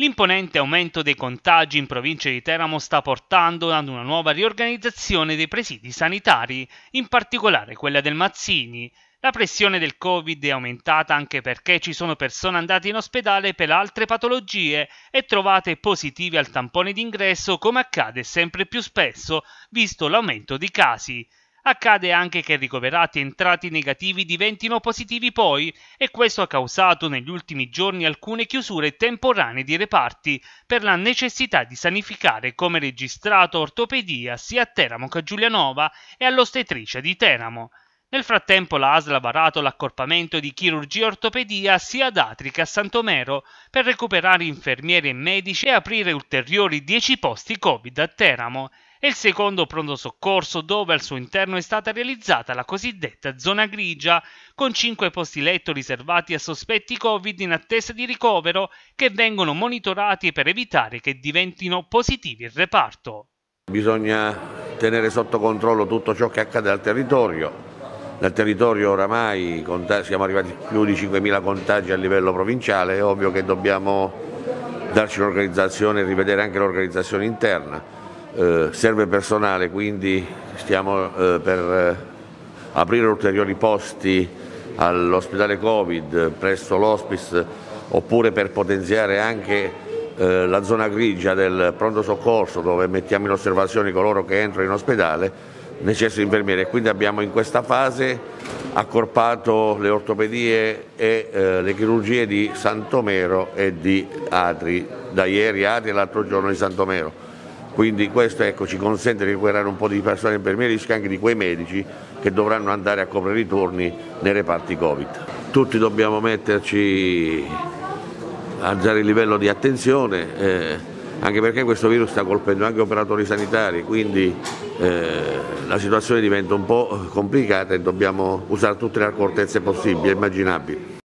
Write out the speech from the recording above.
L'imponente aumento dei contagi in provincia di Teramo sta portando ad una nuova riorganizzazione dei presidi sanitari, in particolare quella del Mazzini. La pressione del Covid è aumentata anche perché ci sono persone andate in ospedale per altre patologie e trovate positive al tampone d'ingresso come accade sempre più spesso, visto l'aumento di casi. Accade anche che ricoverati entrati negativi diventino positivi poi e questo ha causato negli ultimi giorni alcune chiusure temporanee di reparti per la necessità di sanificare come registrato ortopedia sia a Teramo che a Giulianova e all'ostetricia di Teramo. Nel frattempo la ASL ha varato l'accorpamento di chirurgia e ortopedia sia ad Atri che a Santomero per recuperare infermieri e medici e aprire ulteriori 10 posti Covid a Teramo e il secondo pronto soccorso dove al suo interno è stata realizzata la cosiddetta zona grigia con 5 posti letto riservati a sospetti Covid in attesa di ricovero che vengono monitorati per evitare che diventino positivi il reparto. Bisogna tenere sotto controllo tutto ciò che accade al territorio. Nel territorio oramai siamo arrivati a più di 5.000 contagi a livello provinciale, è ovvio che dobbiamo darci un'organizzazione e rivedere anche l'organizzazione interna eh, serve personale, quindi stiamo eh, per eh, aprire ulteriori posti all'ospedale Covid presso l'hospice oppure per potenziare anche eh, la zona grigia del pronto soccorso dove mettiamo in osservazione coloro che entrano in ospedale necessitano infermieri e quindi abbiamo in questa fase accorpato le ortopedie e eh, le chirurgie di Santomero e di Atri, da ieri Atri e l'altro giorno di Santomero. Quindi questo ecco, ci consente di recuperare un po' di personale infermierisca anche di quei medici che dovranno andare a coprire i turni nei reparti Covid. Tutti dobbiamo metterci, a alzare il livello di attenzione, eh, anche perché questo virus sta colpendo anche operatori sanitari, quindi eh, la situazione diventa un po' complicata e dobbiamo usare tutte le accortezze possibili e immaginabili.